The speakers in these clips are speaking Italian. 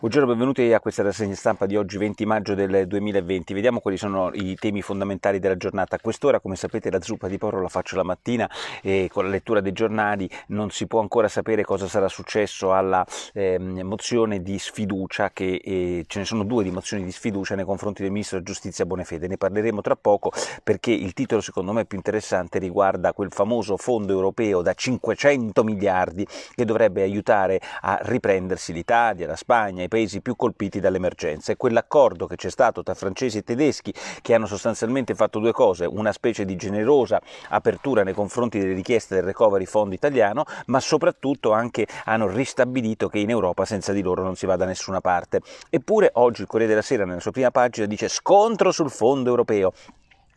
Buongiorno, benvenuti a questa rassegna stampa di oggi 20 maggio del 2020. Vediamo quali sono i temi fondamentali della giornata. A quest'ora, come sapete, la zuppa di porro la faccio la mattina e con la lettura dei giornali non si può ancora sapere cosa sarà successo alla eh, mozione di sfiducia, che eh, ce ne sono due di mozioni di sfiducia nei confronti del Ministro della Giustizia Bonefede. Ne parleremo tra poco perché il titolo secondo me più interessante riguarda quel famoso fondo europeo da 500 miliardi che dovrebbe aiutare a riprendersi l'Italia, la Spagna, paesi più colpiti dall'emergenza. È quell'accordo che c'è stato tra francesi e tedeschi che hanno sostanzialmente fatto due cose, una specie di generosa apertura nei confronti delle richieste del recovery fund italiano, ma soprattutto anche hanno ristabilito che in Europa senza di loro non si va da nessuna parte. Eppure oggi il Corriere della Sera nella sua prima pagina dice scontro sul fondo europeo.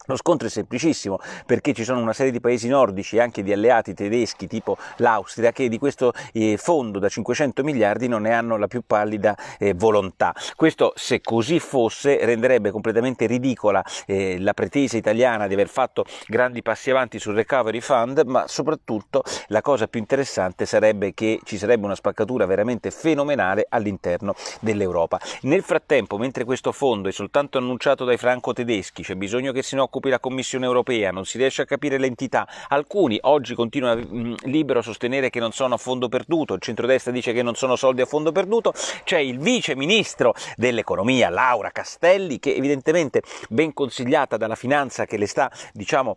Lo scontro è semplicissimo perché ci sono una serie di paesi nordici e anche di alleati tedeschi tipo l'Austria che di questo eh, fondo da 500 miliardi non ne hanno la più pallida eh, volontà. Questo se così fosse renderebbe completamente ridicola eh, la pretesa italiana di aver fatto grandi passi avanti sul recovery fund, ma soprattutto la cosa più interessante sarebbe che ci sarebbe una spaccatura veramente fenomenale all'interno dell'Europa. Nel frattempo, mentre questo fondo è soltanto annunciato dai franco tedeschi, c'è bisogno che si no occupi la Commissione europea, non si riesce a capire l'entità. Alcuni oggi continuano a libero a sostenere che non sono a fondo perduto, il centrodestra dice che non sono soldi a fondo perduto, c'è il vice ministro dell'economia Laura Castelli che evidentemente ben consigliata dalla finanza che le sta, diciamo,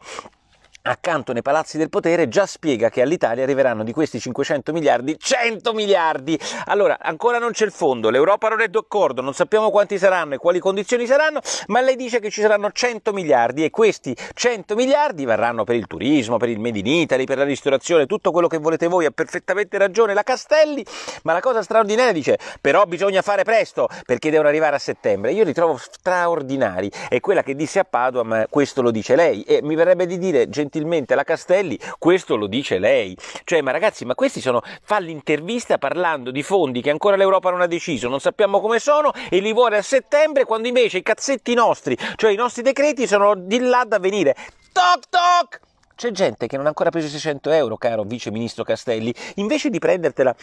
accanto nei palazzi del potere già spiega che all'Italia arriveranno di questi 500 miliardi 100 miliardi. Allora, ancora non c'è il fondo, l'Europa non è d'accordo, non sappiamo quanti saranno e quali condizioni saranno, ma lei dice che ci saranno 100 miliardi e questi 100 miliardi varranno per il turismo, per il Made in Italy, per la ristorazione, tutto quello che volete voi, ha perfettamente ragione la Castelli, ma la cosa straordinaria dice però bisogna fare presto perché devono arrivare a settembre. Io li trovo straordinari e quella che disse a Padova, questo lo dice lei e mi verrebbe di dire gentilmente gentilmente la Castelli, questo lo dice lei. Cioè, ma ragazzi, ma questi sono, fa l'intervista parlando di fondi che ancora l'Europa non ha deciso, non sappiamo come sono e li vuole a settembre quando invece i cazzetti nostri, cioè i nostri decreti, sono di là da venire. Toc toc! C'è gente che non ha ancora preso i 600 euro, caro vice ministro Castelli, invece di prendertela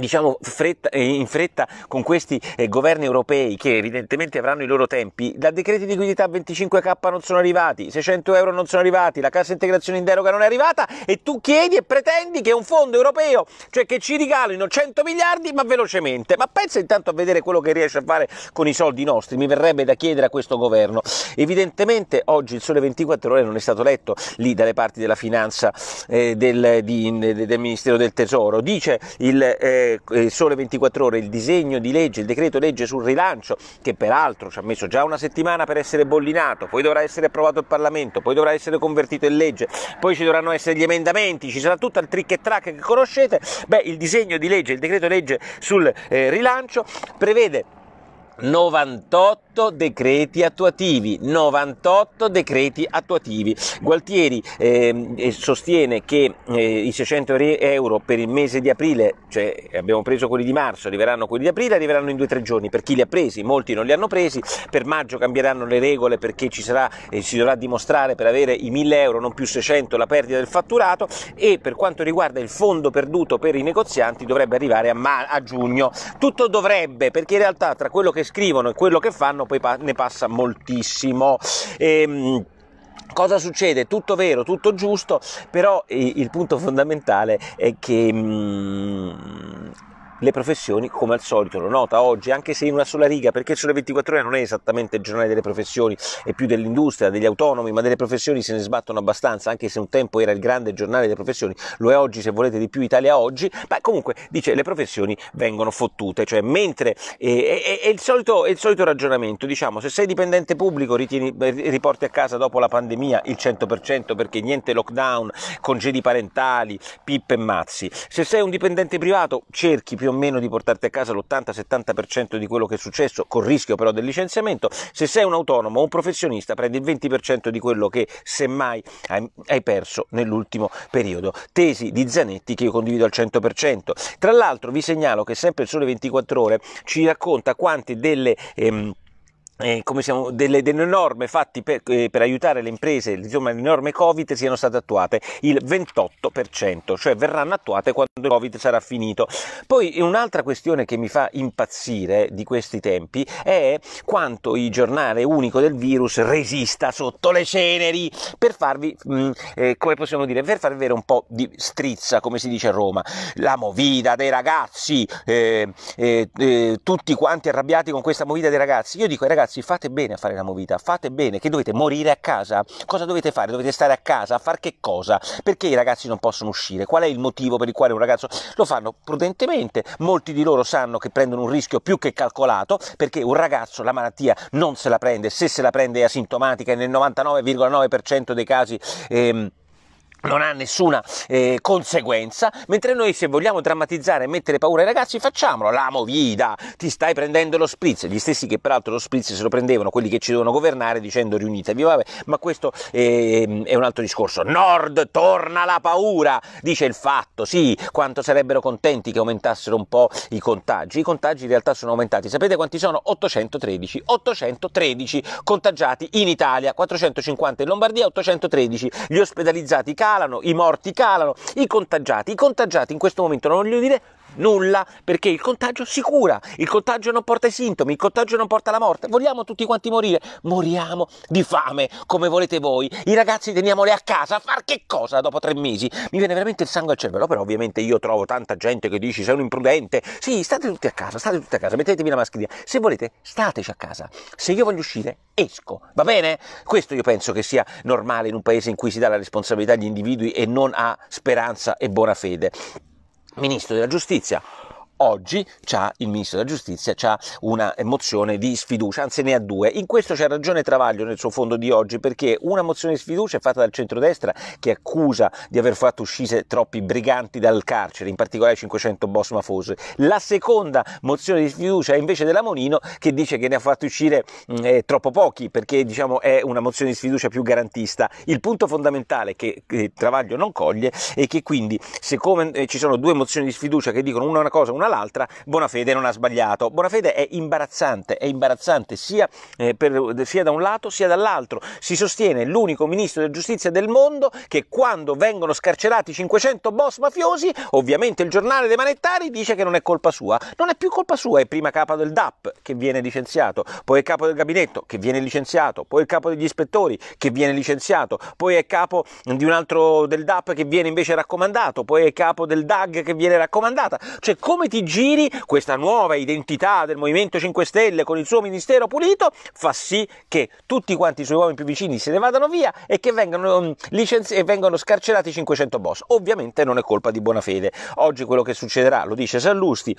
diciamo fretta, eh, in fretta con questi eh, governi europei che evidentemente avranno i loro tempi, da decreti di liquidità 25k non sono arrivati, 600 euro non sono arrivati, la cassa integrazione in deroga non è arrivata e tu chiedi e pretendi che un fondo europeo, cioè che ci regalino 100 miliardi ma velocemente, ma pensa intanto a vedere quello che riesce a fare con i soldi nostri, mi verrebbe da chiedere a questo governo. Evidentemente oggi il sole 24 ore non è stato letto lì dalle parti della finanza eh, del, di, del, Ministero del Tesoro, dice il... Eh, eh, Sole 24 Ore il disegno di legge, il decreto legge sul rilancio, che peraltro ci ha messo già una settimana per essere bollinato, poi dovrà essere approvato il Parlamento, poi dovrà essere convertito in legge, poi ci dovranno essere gli emendamenti, ci sarà tutto il trick e track che conoscete, beh il disegno di legge, il decreto legge sul eh, rilancio prevede 98 decreti attuativi, 98 decreti attuativi. Gualtieri ehm, eh, sostiene che eh, i 600 euro per il mese di aprile, cioè abbiamo preso quelli di marzo, arriveranno quelli di aprile, arriveranno in 2-3 giorni per chi li ha presi, molti non li hanno presi, per maggio cambieranno le regole perché ci sarà, eh, si dovrà dimostrare per avere i 1000 euro, non più 600, la perdita del fatturato e per quanto riguarda il fondo perduto per i negozianti dovrebbe arrivare a, ma- a giugno. Tutto dovrebbe, perché in realtà tra quello che scrivono e quello che fanno poi pa- ne passa moltissimo. E, ehm, Cosa succede? Tutto vero, tutto giusto, però il punto fondamentale è che mh, mm, le professioni come al solito lo nota oggi anche se in una sola riga perché sulle 24 Ore non è esattamente il giornale delle professioni e più dell'industria, degli autonomi ma delle professioni se ne sbattono abbastanza anche se un tempo era il grande giornale delle professioni lo è oggi se volete di più Italia oggi ma comunque dice le professioni vengono fottute cioè mentre eh, è, è, il solito, è, il solito, ragionamento diciamo se sei dipendente pubblico ritieni, riporti a casa dopo la pandemia il 100% perché niente lockdown congedi parentali pippe e mazzi se sei un dipendente privato cerchi più più o meno di portarti a casa l'80-70% di quello che è successo, con rischio però del licenziamento. Se sei un autonomo o un professionista, prendi il 20% di quello che semmai hai, hai perso nell'ultimo periodo. Tesi di Zanetti che io condivido al 100%. Tra l'altro vi segnalo che sempre il Sole 24 Ore ci racconta quante delle... Ehm, eh, come siamo, delle, delle, norme fatte per, eh, per, aiutare le imprese, insomma le norme Covid siano state attuate il 28%, cioè verranno attuate quando il Covid sarà finito. Poi un'altra questione che mi fa impazzire di questi tempi è quanto il giornale unico del virus resista sotto le ceneri per farvi, mh, mm, eh, come possiamo dire, per farvi avere un po' di strizza, come si dice a Roma, la movida dei ragazzi, eh, eh, eh, tutti quanti arrabbiati con questa movida dei ragazzi. Io dico ai ragazzi ragazzi fate bene a fare la movita, fate bene, che dovete morire a casa, cosa dovete fare? Dovete stare a casa, a far che cosa? Perché i ragazzi non possono uscire? Qual è il motivo per il quale un ragazzo lo fanno prudentemente? Molti di loro sanno che prendono un rischio più che calcolato perché un ragazzo la malattia non se la prende, se se la prende è asintomatica e nel 99,9% dei casi... Ehm, non ha nessuna eh, conseguenza, mentre noi se vogliamo drammatizzare e mettere paura ai ragazzi facciamolo, la movida, ti stai prendendo lo spritz, gli stessi che peraltro lo spritz se lo prendevano quelli che ci devono governare dicendo riunitevi, vabbè, ma questo eh, è un altro discorso. Nord, torna la paura, dice il fatto, sì, quanto sarebbero contenti che aumentassero un po' i contagi, i contagi in realtà sono aumentati, sapete quanti sono? 813, 813 contagiati in Italia, 450 in Lombardia, 813 gli ospedalizzati cari, calano, i morti calano, i contagiati. I contagiati in questo momento non voglio dire nulla perché il contagio si cura, il contagio non porta i sintomi, il contagio non porta la morte. Vogliamo tutti quanti morire? Moriamo di fame come volete voi. I ragazzi teniamole a casa a far che cosa dopo tre mesi? Mi viene veramente il sangue al cervello, però ovviamente io trovo tanta gente che dice sei un imprudente. Sì, state tutti a casa, state tutti a casa, mettetevi la mascherina. Se volete, stateci a casa. Se io voglio uscire, esco, va bene? Questo io penso che sia normale in un paese in cui si dà la responsabilità agli individui e non ha speranza e buona fede. Ministro della Giustizia Oggi c'ha il ministro della giustizia c'ha una mozione di sfiducia, anzi ne ha due. In questo c'è ragione Travaglio nel suo fondo di oggi perché una mozione di sfiducia è fatta dal centrodestra che accusa di aver fatto uscire troppi briganti dal carcere, in particolare 500 boss mafosi. La seconda mozione di sfiducia è invece della Monino che dice che ne ha fatti uscire mm, eh, troppo pochi perché diciamo, è una mozione di sfiducia più garantista. Il punto fondamentale che, che Travaglio non coglie è che quindi siccome eh, ci sono due mozioni di sfiducia che dicono una cosa, una ma l'altra, Bonafede non ha sbagliato. Bonafede è imbarazzante, è imbarazzante sia, eh, per, sia da un lato sia dall'altro. Si sostiene l'unico ministro della giustizia del mondo che quando vengono scarcerati 500 boss mafiosi, ovviamente il giornale dei manettari dice che non è colpa sua. Non è più colpa sua, è prima capo del DAP che viene licenziato, poi è capo del gabinetto che viene licenziato, poi è capo degli ispettori che viene licenziato, poi è capo di un altro del DAP che viene invece raccomandato, poi è capo del DAG che viene raccomandata. Cioè come ti infiniti giri, questa nuova identità del Movimento 5 Stelle con il suo ministero pulito fa sì che tutti quanti i suoi uomini più vicini se ne vadano via e che vengano, mm, licenzi- e vengano scarcerati 500 boss. Ovviamente non è colpa di buona fede. Oggi quello che succederà, lo dice Sallusti,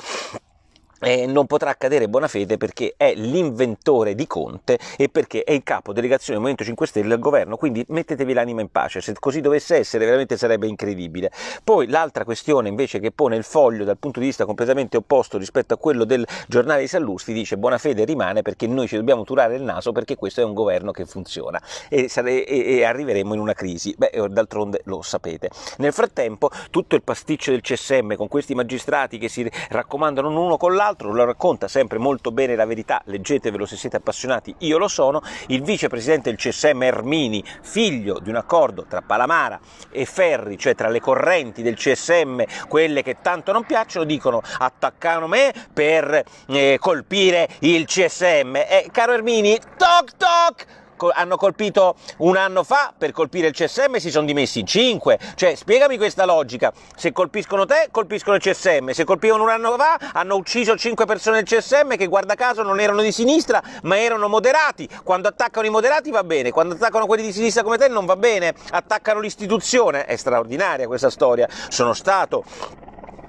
eh, non potrà accadere buona fede perché è l'inventore di Conte e perché è il capo delegazione del Movimento 5 Stelle al governo, quindi mettetevi l'anima in pace, se così dovesse essere veramente sarebbe incredibile. Poi l'altra questione invece che pone il foglio dal punto di vista completamente opposto rispetto a quello del giornale di Sallusti dice buona fede rimane perché noi ci dobbiamo turare il naso perché questo è un governo che funziona e, sare- e-, e arriveremo in una crisi, beh eh, d'altronde lo sapete. Nel frattempo tutto il pasticcio del CSM con questi magistrati che si raccomandano l'uno con l'altro quell'altro, lo racconta sempre molto bene la verità, leggetevelo se siete appassionati, io lo sono, il vicepresidente del CSM Ermini, figlio di un accordo tra Palamara e Ferri, cioè tra le correnti del CSM, quelle che tanto non piacciono, dicono attaccano me per eh, colpire il CSM. Eh, caro Ermini, toc toc! hanno colpito un anno fa per colpire il CSM e si sono dimessi in 5. Cioè, spiegami questa logica. Se colpiscono te, colpiscono il CSM. Se colpivano un anno fa, hanno ucciso 5 persone del CSM che, guarda caso, non erano di sinistra, ma erano moderati. Quando attaccano i moderati va bene, quando attaccano quelli di sinistra come te non va bene. Attaccano l'istituzione. È straordinaria questa storia. Sono stato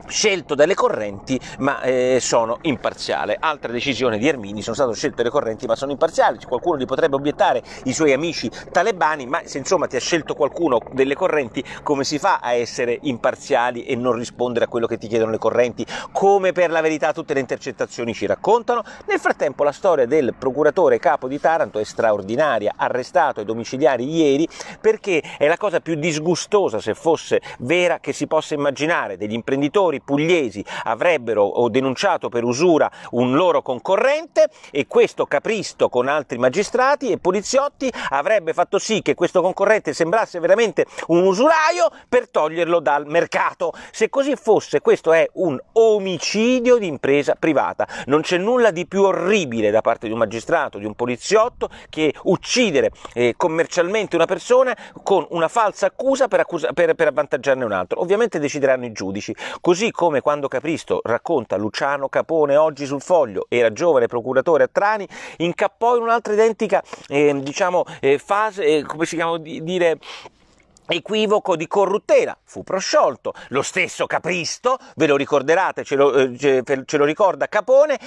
scelto dalle correnti ma eh, sono imparziale. Altra decisione di Ermini sono state scelte dalle correnti ma sono imparziali, qualcuno gli potrebbe obiettare i suoi amici talebani, ma se insomma ti ha scelto qualcuno delle correnti come si fa a essere imparziali e non rispondere a quello che ti chiedono le correnti? Come per la verità tutte le intercettazioni ci raccontano. Nel frattempo la storia del procuratore capo di Taranto è straordinaria, arrestato ai domiciliari ieri perché è la cosa più disgustosa se fosse vera che si possa immaginare degli imprenditori produttori pugliesi avrebbero denunciato per usura un loro concorrente e questo Capristo con altri magistrati e poliziotti avrebbe fatto sì che questo concorrente sembrasse veramente un usuraio per toglierlo dal mercato. Se così fosse, questo è un omicidio di impresa privata. Non c'è nulla di più orribile da parte di un magistrato, di un poliziotto, che uccidere eh, commercialmente una persona con una falsa accusa per, accusa, per, per avvantaggiarne un altro. Ovviamente decideranno i giudici. Così Così come quando Capristo, racconta Luciano Capone oggi sul foglio, era giovane procuratore a Trani, incappò in un'altra identica eh, diciamo, eh, fase, eh, come si chiama di, dire equivoco di corruttela, fu prosciolto. Lo stesso Capristo, ve lo ricorderate, ce lo, eh, ce, ce lo ricorda Capone,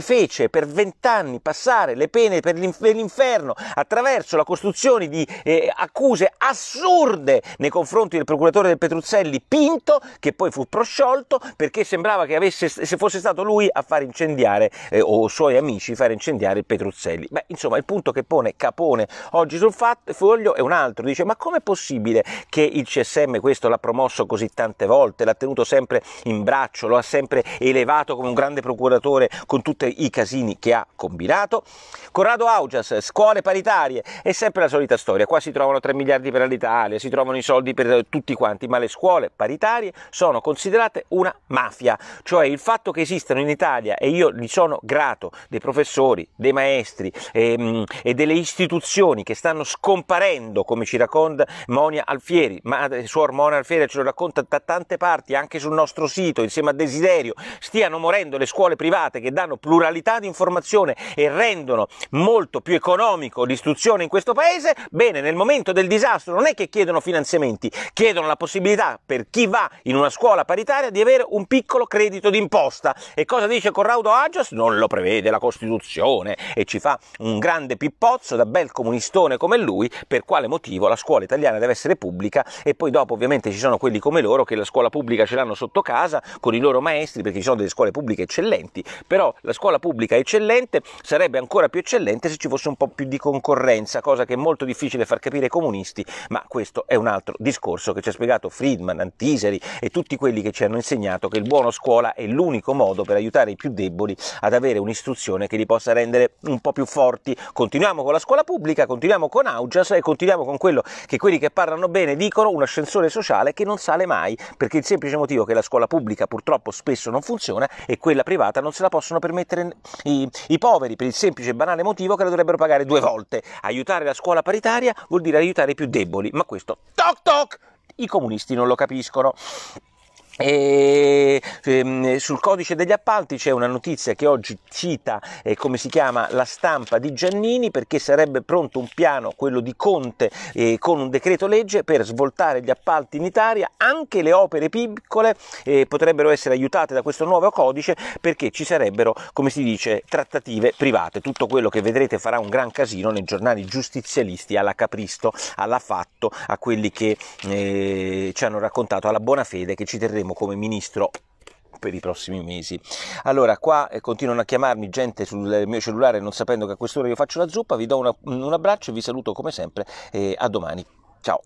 fece per vent'anni passare le pene per l'inferno attraverso la costruzione di eh, accuse assurde nei confronti del procuratore del Petruzzelli Pinto, che poi fu prosciolto perché sembrava che avesse, se fosse stato lui a far incendiare eh, o suoi amici a far incendiare il Petruzzelli. Beh, insomma, il punto che pone Capone oggi sul foglio è un altro, dice ma com'è possibile che il CSM questo l'ha promosso così tante volte, l'ha tenuto sempre in braccio, lo ha sempre elevato come un grande procuratore, con tutti i casini che ha combinato. Corrado Augias, scuole paritarie, è sempre la solita storia, qua si trovano 3 miliardi per l'Italia, si trovano i soldi per tutti quanti, ma le scuole paritarie sono considerate una mafia, cioè il fatto che esistano in Italia e io gli sono grato dei professori, dei maestri e, ehm, e delle istituzioni che stanno scomparendo, come ci racconta Monia Alfieri, ma eh, Suor Monia Alfieri ce lo racconta da tante parti, anche sul nostro sito, insieme a Desiderio, stiano morendo le scuole private che danno pluralità di informazione e rendono molto più economico l'istruzione in questo paese, bene, nel momento del disastro non è che chiedono finanziamenti, chiedono la possibilità per chi va in una scuola paritaria di avere un piccolo credito d'imposta. E cosa dice Corraudo Agios? Non lo prevede la Costituzione e ci fa un grande pippozzo da bel comunistone come lui per quale motivo la scuola italiana deve essere pubblica e poi dopo ovviamente ci sono quelli come loro che la scuola pubblica ce l'hanno sotto casa con i loro maestri perché ci sono delle scuole pubbliche eccellenti, però la scuola pubblica è eccellente, sarebbe ancora più eccellente se ci fosse un po' più di concorrenza, cosa che è molto difficile far capire ai comunisti, ma questo è un altro discorso che ci ha spiegato Friedman, Antiseri e tutti quelli che ci hanno insegnato che il buono scuola è l'unico modo per aiutare i più deboli ad avere un'istruzione che li possa rendere un po' più forti. Continuiamo con la scuola pubblica, continuiamo con Augias e continuiamo con quello che quelli che parlano bene dicono, un ascensore sociale che non sale mai, perché il semplice motivo è che la scuola pubblica purtroppo spesso non funziona e quella privata non se la possono possono permettere i, i poveri per il semplice e banale motivo che la dovrebbero pagare due volte. Aiutare la scuola paritaria vuol dire aiutare i più deboli, ma questo toc toc i comunisti non lo capiscono. E, ehm, sul codice degli appalti c'è una notizia che oggi cita eh, come si chiama la stampa di Giannini perché sarebbe pronto un piano, quello di Conte, eh, con un decreto legge per svoltare gli appalti in Italia, anche le opere piccole eh, potrebbero essere aiutate da questo nuovo codice perché ci sarebbero, come si dice, trattative private. Tutto quello che vedrete farà un gran casino nei giornali giustizialisti alla Capristo, alla Fatto, a quelli che eh, ci hanno raccontato alla buona fede che ci terremo avremo come ministro per i prossimi mesi. Allora, qua eh, continuano a chiamarmi gente sul mio cellulare non sapendo che a quest'ora io faccio la zuppa, vi do una, un abbraccio e vi saluto come sempre e a domani. Ciao!